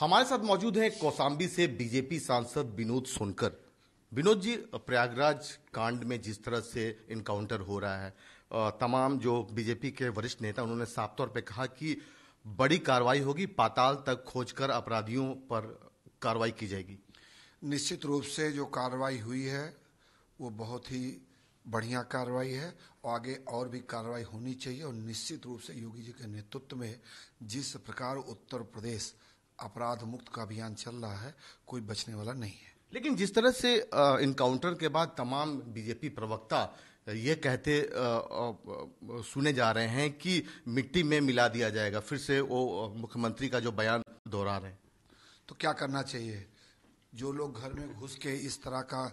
हमारे साथ मौजूद हैं कौसाम्बी से बीजेपी सांसद विनोद सोनकर विनोद जी प्रयागराज कांड में जिस तरह से इनकाउंटर हो रहा है तमाम जो बीजेपी के वरिष्ठ नेता उन्होंने साफ तौर पर कहा कि बड़ी कार्रवाई होगी पाताल तक खोजकर अपराधियों पर कार्रवाई की जाएगी निश्चित रूप से जो कार्रवाई हुई है वो बहुत ही बढ़िया कार्रवाई है और आगे और भी कार्रवाई होनी चाहिए और निश्चित रूप से योगी जी के नेतृत्व में जिस प्रकार उत्तर प्रदेश अपराध मुक्त का अभियान चल रहा है कोई बचने वाला नहीं है लेकिन जिस तरह से इनकाउंटर के बाद तमाम बीजेपी प्रवक्ता ये कहते आ, आ, सुने जा रहे हैं कि मिट्टी में मिला दिया जाएगा फिर से वो मुख्यमंत्री का जो बयान दोहरा रहे हैं तो क्या करना चाहिए जो लोग घर में घुस के इस तरह का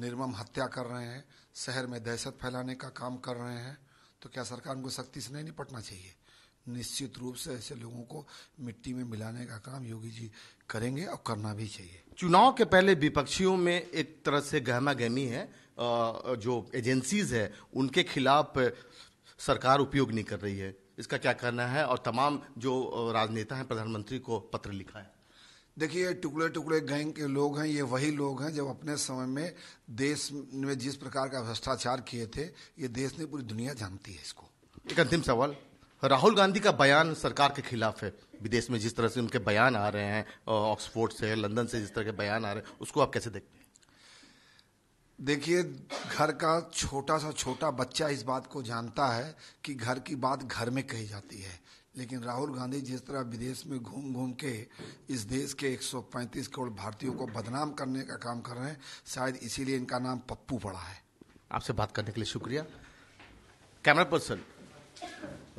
निर्मम हत्या कर रहे हैं शहर में दहशत फैलाने का काम कर रहे हैं तो क्या सरकार उनको सख्ती से नहीं निपटना चाहिए निश्चित रूप से ऐसे लोगों को मिट्टी में मिलाने का काम योगी जी करेंगे और करना भी चाहिए चुनाव के पहले विपक्षियों में एक तरह से गहमा गहमी है जो एजेंसीज है उनके खिलाफ सरकार उपयोग नहीं कर रही है इसका क्या करना है और तमाम जो राजनेता हैं प्रधानमंत्री को पत्र लिखा है देखिए टुकड़े टुकड़े गैंग के लोग हैं ये वही लोग हैं जब अपने समय में देश में जिस प्रकार का भ्रष्टाचार किए थे ये देश ने पूरी दुनिया जानती है इसको एक अंतिम सवाल राहुल गांधी का बयान सरकार के खिलाफ है विदेश में जिस तरह से उनके बयान आ रहे हैं ऑक्सफोर्ड से लंदन से जिस तरह के बयान आ रहे हैं उसको आप कैसे देखते हैं देखिए घर का छोटा सा छोटा बच्चा इस बात को जानता है कि घर की बात घर में कही जाती है लेकिन राहुल गांधी जिस तरह विदेश में घूम घूम के इस देश के 135 करोड़ भारतीयों को बदनाम करने का काम कर रहे हैं शायद इसीलिए इनका नाम पप्पू पड़ा है आपसे बात करने के लिए शुक्रिया कैमरा पर्सन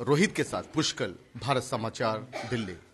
रोहित के साथ पुष्कल भारत समाचार दिल्ली